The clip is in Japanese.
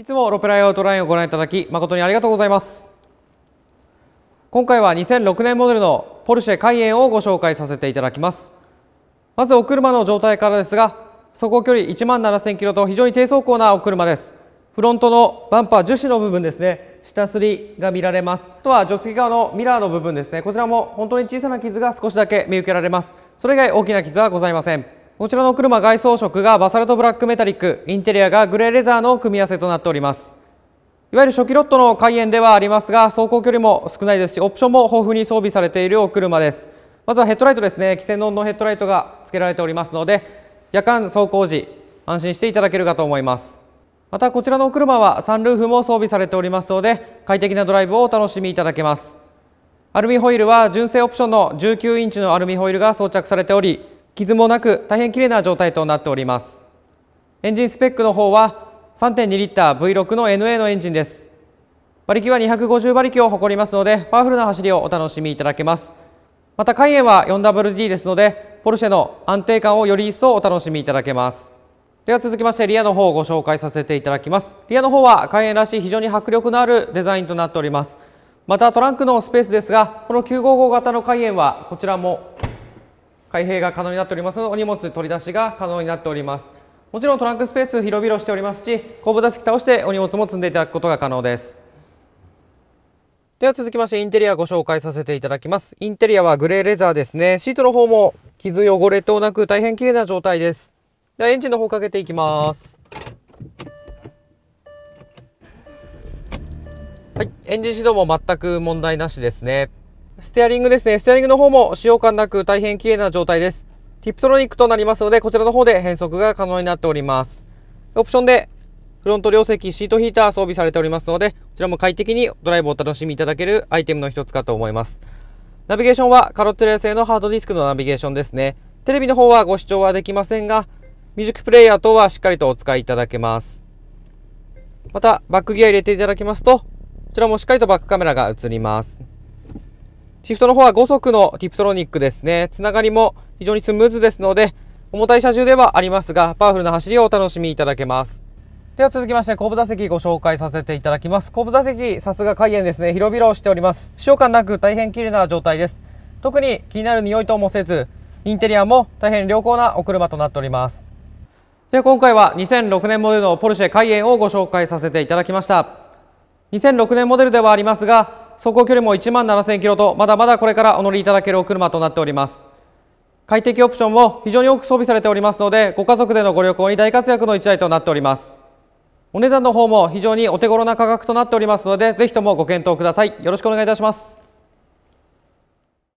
いつもロペライアウトラインをご覧いただき誠にありがとうございます今回は2006年モデルのポルシェカイエンをご紹介させていただきますまずお車の状態からですが走行距離1万7000キロと非常に低走行なお車ですフロントのバンパー樹脂の部分ですね下すりが見られますあとは助手席側のミラーの部分ですねこちらも本当に小さな傷が少しだけ見受けられますそれ以外大きな傷はございませんこちらの車外装色がバサルトブラックメタリックインテリアがグレーレザーの組み合わせとなっておりますいわゆる初期ロットの開園ではありますが走行距離も少ないですしオプションも豊富に装備されているお車ですまずはヘッドライトですねキセのノンヘッドライトが付けられておりますので夜間走行時安心していただけるかと思いますまたこちらのお車はサンルーフも装備されておりますので快適なドライブをお楽しみいただけますアルミホイールは純正オプションの19インチのアルミホイールが装着されており傷もなく大変綺麗な状態となっておりますエンジンスペックの方は3.2リッター V6 の NA のエンジンです馬力は250馬力を誇りますのでパワフルな走りをお楽しみいただけますまたカイは 4WD ですのでポルシェの安定感をより一層お楽しみいただけますでは続きましてリアの方をご紹介させていただきますリアの方はカイらしい非常に迫力のあるデザインとなっておりますまたトランクのスペースですがこの955型のカイエンはこちらも開閉が可能になっておりますのでお荷物取り出しが可能になっておりますもちろんトランクスペース広々しておりますし後部座席倒してお荷物も積んでいただくことが可能ですでは続きましてインテリアご紹介させていただきますインテリアはグレーレザーですねシートの方も傷汚れとなく大変綺麗な状態ですではエンジンの方かけていきますはい、エンジン始動も全く問題なしですね。ステアリングですね。ステアリングの方も使用感なく大変綺麗な状態です。ティップトロニックとなりますので、こちらの方で変速が可能になっております。オプションで、フロント両席シートヒーター装備されておりますので、こちらも快適にドライブをお楽しみいただけるアイテムの一つかと思います。ナビゲーションはカロットレア製のハードディスクのナビゲーションですね。テレビの方はご視聴はできませんが、ミュージックプレイヤー等はしっかりとお使いいただけます。また、バックギア入れていただきますと、こちらもしっかりとバックカメラが映ります。シフトの方は5速のティプトロニックですね。つながりも非常にスムーズですので、重たい車重ではありますが、パワフルな走りをお楽しみいただけます。では続きまして、後部座席ご紹介させていただきます。後部座席、さすが海縁ですね。広々しております。使用感なく大変綺麗な状態です。特に気になる匂いともせず、インテリアも大変良好なお車となっております。で、今回は2006年モデルのポルシェカイエンをご紹介させていただきました。2006年モデルではありますが、走行距離も1万7000キロとまだまだこれからお乗りいただけるお車となっております快適オプションも非常に多く装備されておりますのでご家族でのご旅行に大活躍の1台となっておりますお値段の方も非常にお手頃な価格となっておりますのでぜひともご検討くださいよろしくお願いいたします